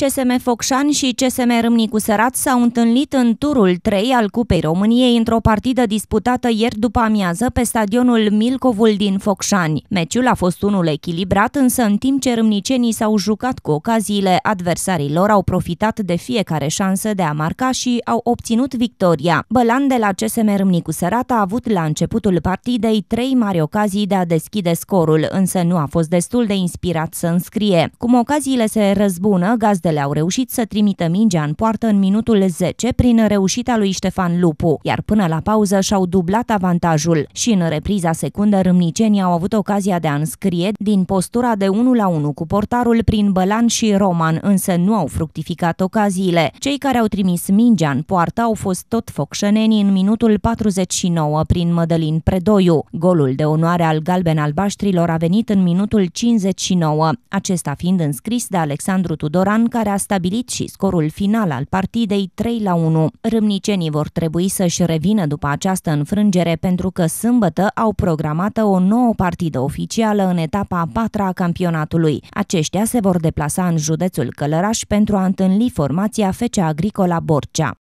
CSM Focșan și CSM Râmnicu Sărat s-au întâlnit în turul 3 al Cupei României într-o partidă disputată ieri după amiază pe stadionul Milcovul din Focșani. Meciul a fost unul echilibrat, însă în timp ce râmnicenii s-au jucat cu ocaziile, lor au profitat de fiecare șansă de a marca și au obținut victoria. Bălan de la CSM Râmnicu Sărat a avut la începutul partidei trei mari ocazii de a deschide scorul, însă nu a fost destul de inspirat să înscrie. Cum ocaziile se răzbună, gaz Coastele au reușit să trimită mingea în poartă în minutul 10 prin reușita lui Ștefan Lupu, iar până la pauză și-au dublat avantajul și în repriza secundă râmnicenii au avut ocazia de a înscrie din postura de 1 la 1 cu portarul prin Bălan și Roman, însă nu au fructificat ocaziile. Cei care au trimis mingea în poartă au fost tot focșenenii în minutul 49 prin Mădălin Predoiu. Golul de onoare al galben-albaștrilor a venit în minutul 59, acesta fiind înscris de Alexandru Tudoran, care a stabilit și scorul final al partidei 3 la 1. Râmnicenii vor trebui să-și revină după această înfrângere pentru că sâmbătă au programată o nouă partidă oficială în etapa a patra a campionatului. Aceștia se vor deplasa în județul Călăraș pentru a întâlni formația Fecea Agricola Borcea.